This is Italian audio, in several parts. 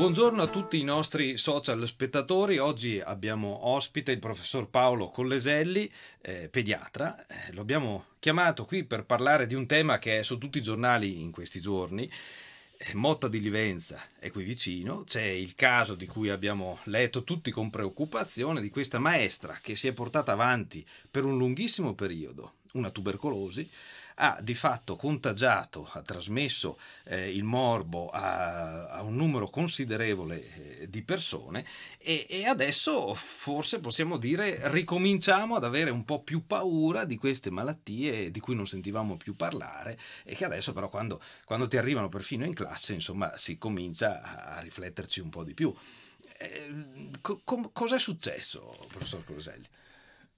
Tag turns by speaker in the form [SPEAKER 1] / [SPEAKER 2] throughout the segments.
[SPEAKER 1] Buongiorno a tutti i nostri social spettatori, oggi abbiamo ospite il professor Paolo Colleselli, eh, pediatra, eh, lo abbiamo chiamato qui per parlare di un tema che è su tutti i giornali in questi giorni, Motta di Livenza è qui vicino, c'è il caso di cui abbiamo letto tutti con preoccupazione di questa maestra che si è portata avanti per un lunghissimo periodo, una tubercolosi, ha di fatto contagiato, ha trasmesso eh, il morbo a, a, un numero considerevole eh, di persone e, e, adesso forse possiamo dire ricominciamo ad avere un po' più paura di queste malattie di cui non sentivamo più parlare e che adesso però quando, quando ti arrivano perfino in classe insomma si comincia a, a rifletterci un po' di più. Eh, co- cos'è successo, professor Coruselli?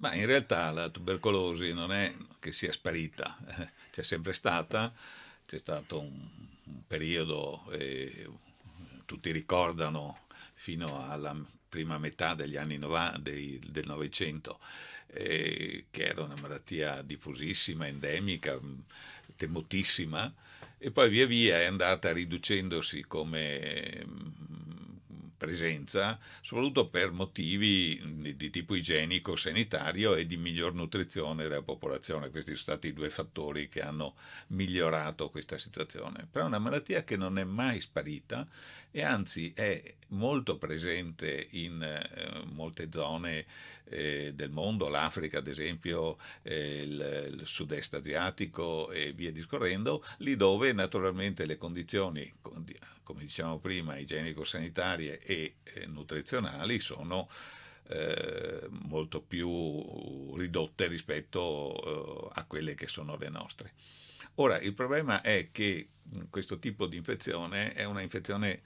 [SPEAKER 1] Ma in realtà
[SPEAKER 2] la tubercolosi non è che sia sparita, eh, c'è sempre stata, c'è stato un, un periodo, eh, tutti ricordano, fino alla prima metà degli anni 90, del Novecento, eh, che era una malattia diffusissima, endemica, mm, temutissima, e poi via via è andata riducendosi come... Eh, presenza, soprattutto per motivi di tipo igienico, sanitario e di miglior nutrizione della popolazione. Questi sono stati i due fattori che hanno migliorato questa situazione. Però è una malattia che non è mai sparita e anzi è molto presente in eh, molte zone eh, del mondo, l'Africa ad esempio, eh, il, il, sud-est asiatico e via discorrendo, lì dove naturalmente le condizioni, come diciamo prima, igienico-sanitarie e eh, nutrizionali sono eh, molto più ridotte rispetto eh, a quelle che sono le nostre. Ora, il problema è che questo tipo di infezione è una infezione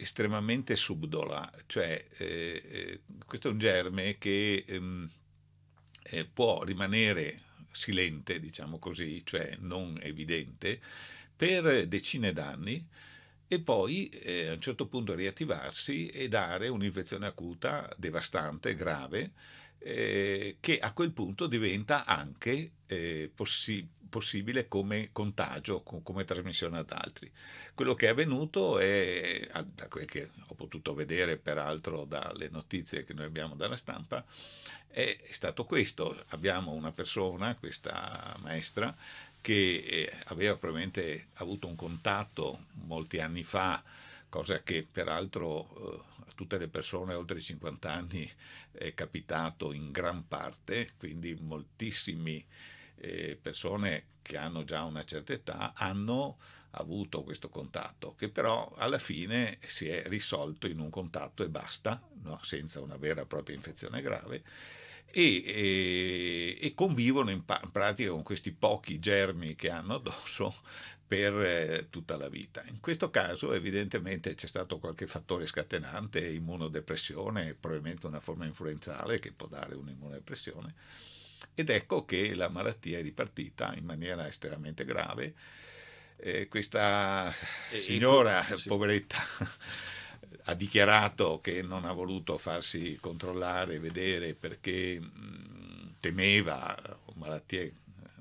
[SPEAKER 2] estremamente subdola, cioè eh, eh, questo è un germe che ehm, eh, può rimanere silente, diciamo così, cioè non evidente, per decine d'anni e poi eh, a un certo punto riattivarsi e dare un'infezione acuta devastante, grave, eh, che a quel punto diventa anche eh, possibile possibile come contagio, come trasmissione ad altri. Quello che è avvenuto è, ah, da quel che ho potuto vedere peraltro dalle notizie che noi abbiamo dalla stampa, è stato questo. Abbiamo una persona, questa maestra, che eh, aveva probabilmente avuto un contatto molti anni fa, cosa che peraltro eh, a tutte le persone oltre i 50 anni è capitato in gran parte, quindi moltissimi eh, persone che hanno già una certa età hanno avuto questo contatto, che però alla fine si è risolto in un contatto e basta, no? senza una vera e propria infezione grave. E, e, e, convivono in, pa- in, pratica con questi pochi germi che hanno addosso per eh, tutta la vita. In questo caso evidentemente c'è stato qualche fattore scatenante, immunodepressione, probabilmente una forma influenzale che può dare un'immunodepressione ed ecco che la malattia è ripartita in maniera estremamente grave. Eh, questa e signora, e... poveretta, ha dichiarato che non ha voluto farsi controllare, vedere perché mh, mm, temeva malattie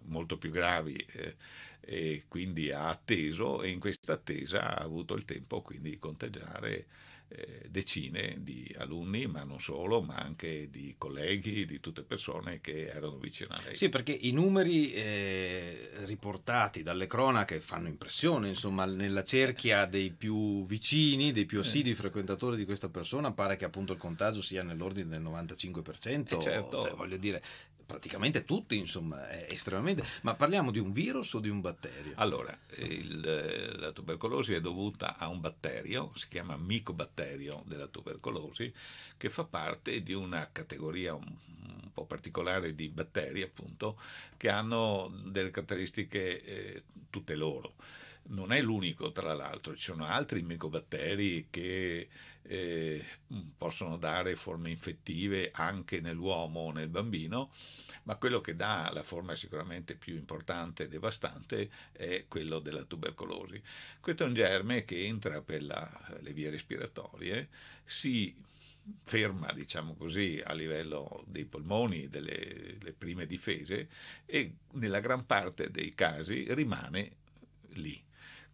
[SPEAKER 2] molto più gravi eh, e quindi ha atteso e in questa attesa ha avuto il tempo quindi di conteggiare eh, decine di alunni, ma non solo, ma anche di colleghi, di tutte persone che erano
[SPEAKER 1] vicine a lei. Sì, perché i numeri eh, riportati dalle cronache fanno impressione, insomma, nella cerchia dei più vicini, dei più assidui eh. frequentatori di questa persona, pare che appunto il contagio sia nell'ordine del 95%. Eh certo. Cioè, voglio dire, praticamente tutti, insomma, estremamente... Ma parliamo di un virus o di un batterio? Allora, il, la tubercolosi è dovuta a un batterio, si chiama micobatterio della
[SPEAKER 2] tubercolosi, che fa parte di una categoria un, un po' particolare di batteri, appunto, che hanno delle caratteristiche eh, tutte loro non è l'unico tra l'altro, ci sono altri micobatteri che eh, possono dare forme infettive anche nell'uomo o nel bambino, ma quello che dà la forma sicuramente più importante e devastante è quello della tubercolosi. Questo è un germe che entra per la, le vie respiratorie, si ferma, diciamo così, a livello dei polmoni, delle prime difese e nella gran parte dei casi rimane lì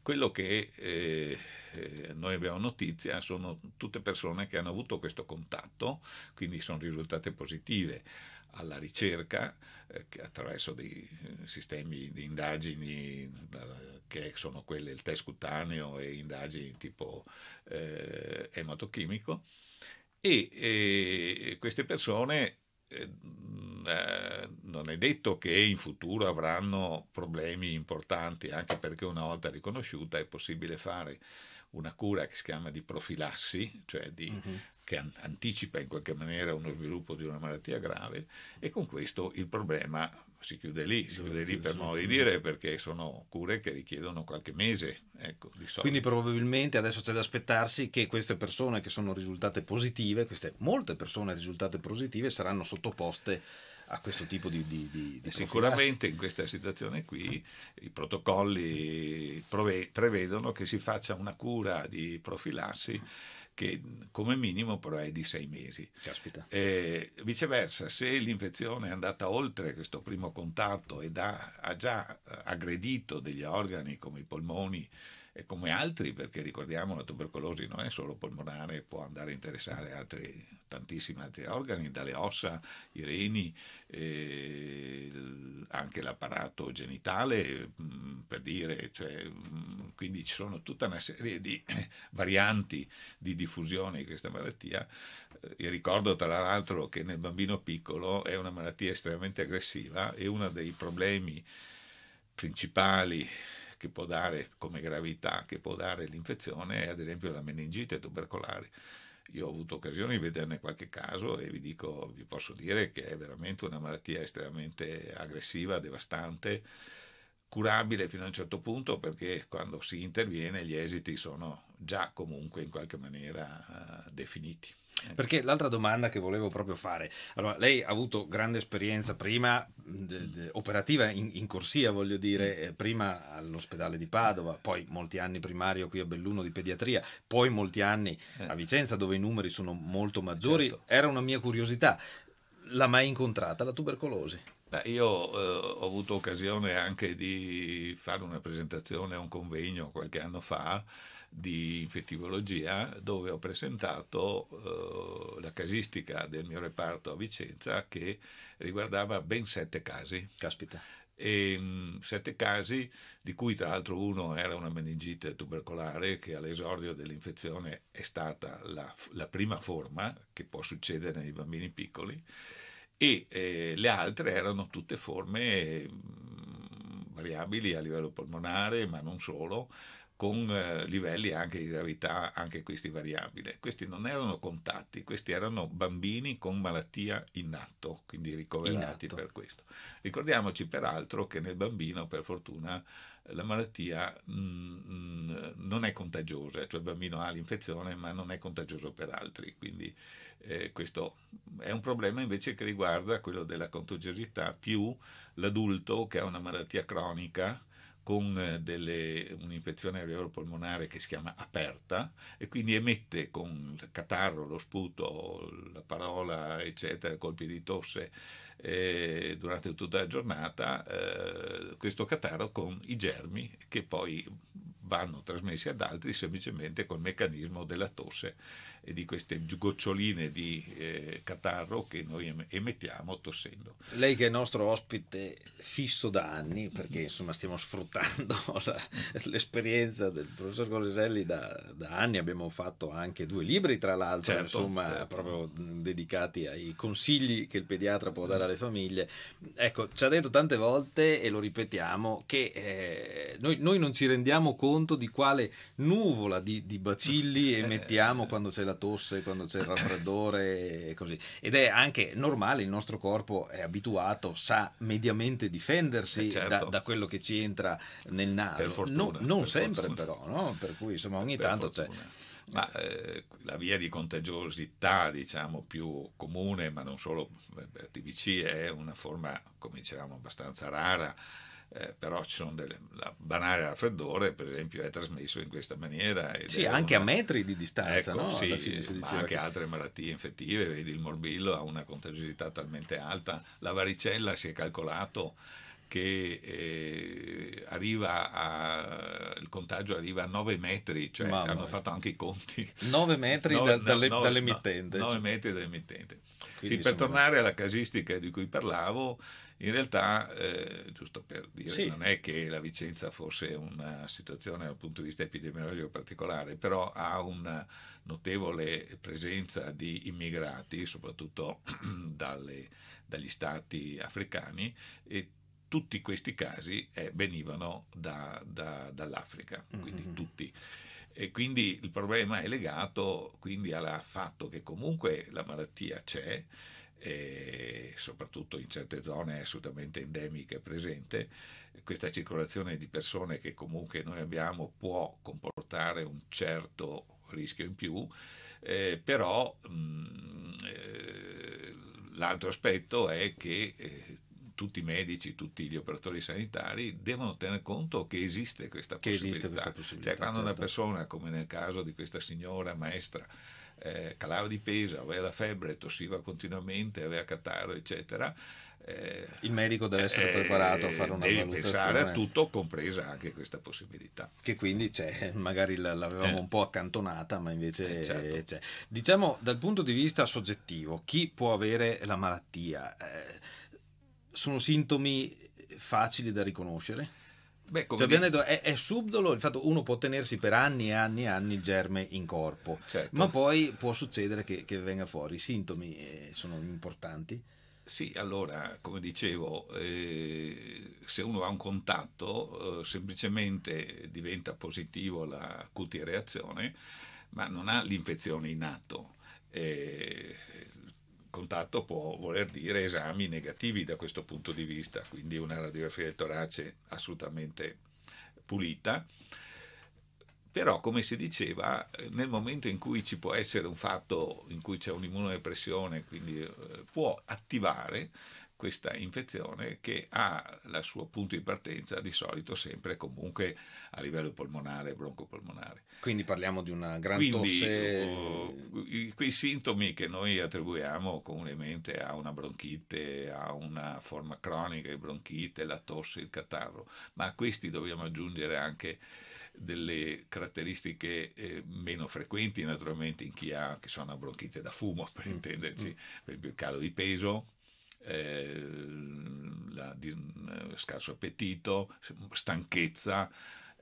[SPEAKER 2] quello che eh, eh, noi abbiamo notizia sono tutte persone che hanno avuto questo contatto, quindi sono risultate positive alla ricerca eh, attraverso dei eh, sistemi di indagini eh, che sono quelle del test cutaneo e indagini tipo eh, ematochimico e, e queste persone eh, mm, eh, non è detto che in futuro avranno problemi importanti, anche perché una volta riconosciuta è possibile fare una cura che si chiama di profilassi, cioè di, uh-huh. che an- anticipa in qualche maniera uno sviluppo di una malattia grave e con questo il problema si chiude lì, si chiude lì per modo di dire, perché sono cure che richiedono qualche
[SPEAKER 1] mese. Ecco, Quindi probabilmente adesso c'è da aspettarsi che queste persone che sono risultate positive, queste molte persone risultate positive, saranno sottoposte a questo tipo di... di, di, di Sicuramente in questa situazione qui i protocolli
[SPEAKER 2] prevedono che si faccia una cura di profilassi che come minimo però è di sei mesi. Eh, viceversa, se l'infezione è andata oltre questo primo contatto ed ha, ha già eh, aggredito degli organi come i polmoni, e come altri, perché ricordiamo la tubercolosi non è solo polmonare, può andare a interessare altri, tantissimi altri organi, dalle ossa, i reni, eh, anche l'apparato genitale, mm, per dire, cioè, mm, quindi ci sono tutta una serie di varianti di diffusione di questa malattia. Eh, io ricordo tra l'altro che nel bambino piccolo è una malattia estremamente aggressiva e uno dei problemi principali che può dare come gravità, che può dare l'infezione è ad esempio la meningite tubercolare. Io ho avuto occasione di vederne qualche caso e vi, dico, vi posso dire che è veramente una malattia estremamente aggressiva, devastante, curabile fino a un certo punto perché quando si interviene gli esiti sono già comunque in qualche maniera eh, definiti.
[SPEAKER 1] Ecco. Perché l'altra domanda che volevo proprio fare, allora lei ha avuto grande esperienza prima de, de, operativa in, in, corsia, voglio dire, eh, prima all'ospedale di Padova, poi molti anni primario qui a Belluno di pediatria, poi molti anni eh. a Vicenza dove i numeri sono molto maggiori. Certo. Era una mia curiosità, l'ha mai incontrata la tubercolosi?
[SPEAKER 2] Beh, io eh, ho avuto occasione anche di fare una presentazione a un convegno qualche anno fa di infettivologia dove ho presentato eh, la casistica del mio reparto a Vicenza che riguardava ben sette casi. Caspita. E, ehm, sette casi di cui tra l'altro uno era una meningite tubercolare che all'esordio dell'infezione è stata la, la prima forma che può succedere nei bambini piccoli e eh, le altre erano tutte forme mh, mm, variabili a livello polmonare ma non solo con eh, livelli anche di gravità, anche questi variabili. Questi non erano contatti, questi erano bambini con malattia in atto, quindi ricoverati innato. per questo. Ricordiamoci peraltro che nel bambino, per fortuna, la malattia mh, mm, mm, non è contagiosa, cioè il bambino ha l'infezione ma non è contagioso per altri, quindi eh, questo è un problema invece che riguarda quello della contagiosità più l'adulto che ha una malattia cronica con eh, delle, un'infezione aereopolmonare che si chiama aperta e quindi emette con il catarro, lo sputo, la parola, eccetera, colpi di tosse eh, durante tutta la giornata, eh, questo catarro con i germi che poi vanno trasmessi ad altri semplicemente col meccanismo della tosse di queste goccioline di eh, catarro che noi emettiamo tossendo.
[SPEAKER 1] Lei che è nostro ospite fisso da anni, perché insomma stiamo sfruttando la, l'esperienza del professor Coliselli da, da, anni, abbiamo fatto anche due libri tra l'altro, certo, insomma certo. proprio dedicati ai consigli che il pediatra può dare mm. alle famiglie. Ecco, ci ha detto tante volte e lo ripetiamo che eh, noi, noi, non ci rendiamo conto di quale nuvola di, di bacilli emettiamo quando c'è la tosse, quando c'è il raffreddore e così. Ed è anche normale, il nostro corpo è abituato, sa mediamente difendersi eh certo. da, da, quello che ci entra nel naso. Fortuna, no, non per sempre fortuna. però, no? per cui insomma ogni per tanto fortuna. c'è ma eh, la via di contagiosità
[SPEAKER 2] diciamo più comune ma non solo per eh, TBC è una forma come dicevamo abbastanza rara eh, però ci sono delle, la banale raffreddore per esempio è trasmesso in questa maniera sì anche una, a
[SPEAKER 1] metri di distanza ecco, no? sì, fine, anche che... altre
[SPEAKER 2] malattie infettive vedi il morbillo ha una contagiosità talmente alta la varicella si è calcolato che eh, arriva a, il contagio arriva a 9 metri, cioè Mamma hanno mia. fatto anche i conti. 9 metri da, no, dall'emittente. 9 metri dall'emittente. Sì, per tornare alla casistica di cui parlavo, in realtà, eh, giusto per dire, sì. non è che la Vicenza fosse una situazione dal punto di vista epidemiologico particolare, però ha una notevole presenza di immigrati, soprattutto dalle, dagli stati africani, e tutti questi casi eh, venivano da, da, dall'Africa, mm-hmm. quindi mm-hmm. tutti. E quindi il problema è legato al fatto che comunque la malattia c'è, soprattutto in certe zone è assolutamente endemica e presente, questa circolazione di persone che comunque noi abbiamo può comportare un certo rischio in più, eh, però mh, mm, eh, l'altro aspetto è che eh, tutti i medici, tutti gli operatori sanitari devono tener conto che esiste questa che possibilità. Esiste questa cioè, possibilità cioè, quando certo. una persona, come nel caso di questa signora maestra, eh, calava di peso, aveva la febbre, tossiva continuamente, aveva catarro, eccetera, eh, il
[SPEAKER 1] medico deve essere eh, preparato a fare una devi valutazione. pensare a tutto, compresa anche questa possibilità. Che quindi c'è, cioè, magari l'avevamo eh. un po' accantonata, ma invece eh, certo. c'è. Diciamo dal punto di vista soggettivo, chi può avere la malattia? Eh, sono sintomi facili da riconoscere?
[SPEAKER 2] Beh, come cioè, abbiamo
[SPEAKER 1] detto, è, è, subdolo il fatto che uno può tenersi per anni e anni e anni il germe in corpo, certo. ma poi può succedere che, che venga fuori. I sintomi eh, sono importanti. Sì, allora, come dicevo,
[SPEAKER 2] eh, se uno ha un contatto, eh, semplicemente diventa positivo la QT reazione, ma non ha l'infezione in atto. Eh, contatto può voler dire esami negativi da questo punto di vista, quindi una radiografia del torace assolutamente pulita. Però, come si diceva, nel momento in cui ci può essere un fatto in cui c'è un'immunodepressione, quindi eh, può attivare questa infezione che ha il suo punto di partenza di solito sempre comunque a livello
[SPEAKER 1] polmonare, broncopolmonare. Quindi parliamo di una gran Quindi, tosse...
[SPEAKER 2] Uh, quei sintomi che noi attribuiamo comunemente a una bronchite, a una forma cronica di bronchite, la tosse, il catarro, ma a questi dobbiamo aggiungere anche delle caratteristiche eh, meno frequenti naturalmente in chi ha, che sono bronchite da fumo per mm. intenderci, mm. per esempio il calo di peso, eh, la, di, eh, scarso appetito, stanchezza,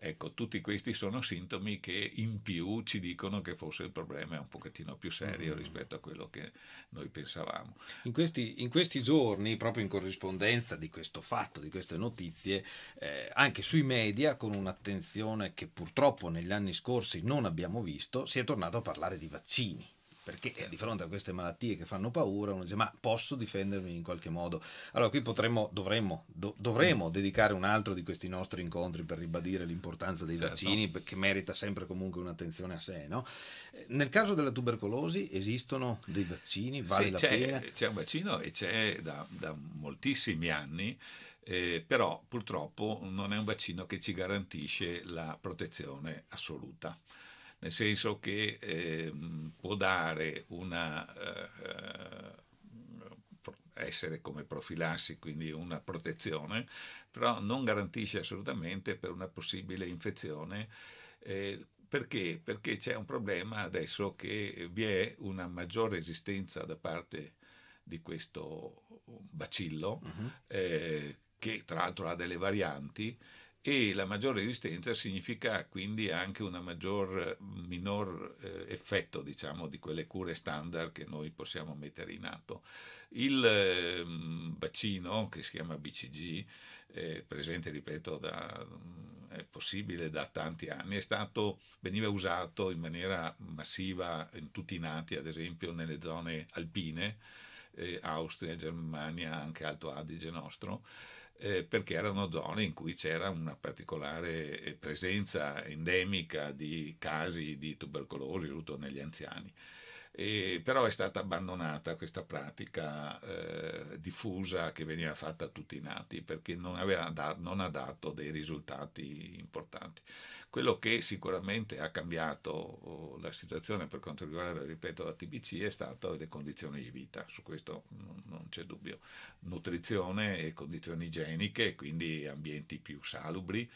[SPEAKER 2] Ecco, tutti questi sono sintomi che in più ci dicono che forse il problema è un pochettino più serio mm.
[SPEAKER 1] rispetto a quello che noi pensavamo. In questi, in questi, giorni, proprio in corrispondenza di questo fatto, di queste notizie, eh, anche sui media, con un'attenzione che purtroppo negli anni scorsi non abbiamo visto, si è tornato a parlare di vaccini perché eh, di fronte a queste malattie che fanno paura uno dice ma posso difendermi in qualche modo allora qui potremmo dovremmo do, dovremo dedicare un altro di questi nostri incontri per ribadire l'importanza dei certo. vaccini che merita sempre comunque un'attenzione a sé no? Eh, nel caso della tubercolosi esistono dei vaccini vale sì, la c'è, pena
[SPEAKER 2] c'è un vaccino e c'è da, da moltissimi anni eh, però purtroppo non è un vaccino che ci garantisce la protezione assoluta nel senso che eh, può dare una, eh, eh, essere come profilassi, quindi una protezione, però non garantisce assolutamente per una possibile infezione. Eh, perché? Perché c'è un problema adesso che vi è una maggiore resistenza da parte di questo bacillo, uh mm-hmm. eh, -huh. che tra l'altro ha delle varianti, e la maggior resistenza significa quindi anche un maggior, minor eh, effetto diciamo, di quelle cure standard che noi possiamo mettere in atto. Il eh, vaccino che si chiama BCG, eh, presente ripeto da, è possibile da tanti anni, stato, veniva usato in maniera massiva in tutti i nati, ad esempio nelle zone alpine, eh, Austria, Germania, anche Alto Adige nostro, eh, perché erano zone in cui c'era una particolare eh, presenza endemica di casi di tubercolosi, soprattutto negli anziani. E, però è stata abbandonata questa pratica eh, diffusa che veniva fatta a tutti i nati perché non, aveva, non ha dato dei risultati importanti. Quello che sicuramente ha cambiato oh, la situazione per quanto riguarda, ripeto, la TBC è stato le condizioni di vita, su questo non c'è dubbio. Nutrizione e condizioni igieniche, quindi ambienti più salubri.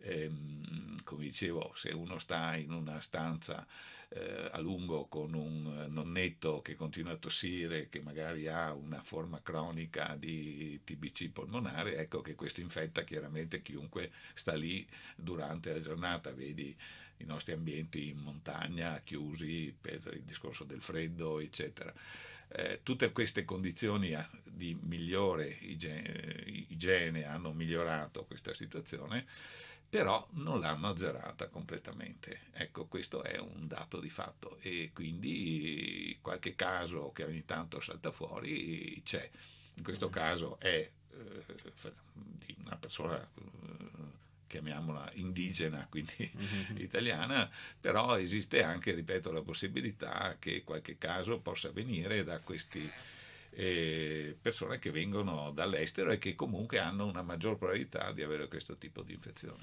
[SPEAKER 2] Ehm, come dicevo, se uno sta in una stanza eh, a lungo con un nonnetto che continua a tossire, che magari ha una forma cronica di TBC polmonare, ecco che questo infetta chiaramente chiunque sta lì durante la giornata giornata, vedi i nostri ambienti in montagna chiusi per il discorso del freddo, eccetera. Eh, tutte queste condizioni eh, di migliore igiene, eh, igiene hanno migliorato questa situazione,
[SPEAKER 1] però non
[SPEAKER 2] l'hanno azzerata completamente. Ecco, questo è un dato di fatto e quindi qualche caso che ogni tanto salta fuori c'è. In questo caso è eh, una persona eh, chiamiamola indigena, quindi mm-hmm. italiana, però esiste anche, ripeto, la possibilità che qualche caso possa venire da queste eh, persone che vengono dall'estero e che comunque
[SPEAKER 1] hanno una maggior probabilità di avere questo tipo di infezione.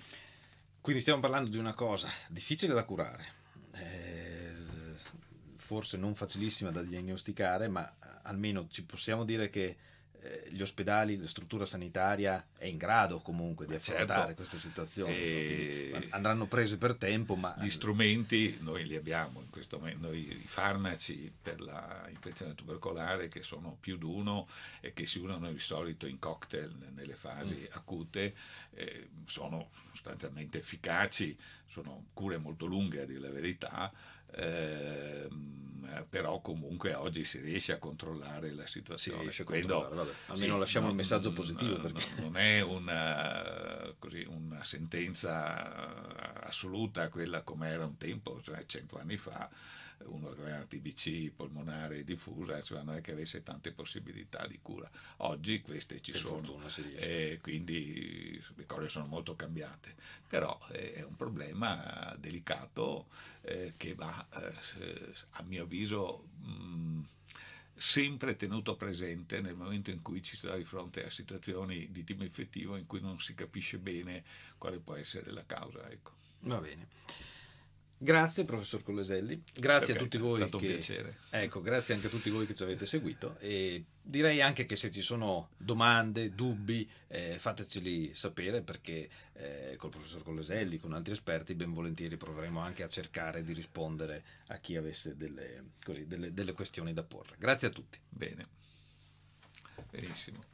[SPEAKER 1] Quindi stiamo parlando di una cosa difficile da curare, eh, forse non facilissima da diagnosticare, ma almeno ci possiamo dire che eh, gli ospedali, la struttura sanitaria è in grado comunque di certo. affrontare certo. queste situazioni. Eh, andranno prese per
[SPEAKER 2] tempo, ma... Gli strumenti noi li abbiamo in questo momento, noi, i farmaci per l'infezione tubercolare che sono più di uno e che si usano di solito in cocktail nelle fasi mm. acute, eh, sono sostanzialmente efficaci, sono cure molto lunghe a dire la verità. Eh, però comunque oggi si riesce a controllare la situazione. Quando, almeno sì, lasciamo no, un messaggio positivo. perché... Non è una, così, una sentenza assoluta a quella come era un tempo, cioè cento anni fa, uno che aveva una TBC polmonare diffusa, cioè non è che avesse tante possibilità di cura. Oggi queste ci per sono, e quindi le cose sono molto cambiate, però eh, è un problema delicato eh, che va, eh, a mio avviso, mh, mm, sempre tenuto presente nel momento in cui ci si trova di fronte a situazioni di tipo effettivo in cui non si capisce bene quale può essere la causa. Ecco.
[SPEAKER 1] Va bene. Grazie professor Colleselli, grazie a tutti voi. È Che, ecco, grazie anche a tutti voi che ci avete seguito e direi anche che se ci sono domande, dubbi, eh, fateceli sapere perché eh, col professor Colleselli, con altri esperti, ben volentieri proveremo anche a cercare di rispondere a chi avesse delle, così, delle, delle questioni da porre. Grazie a tutti. Bene, benissimo.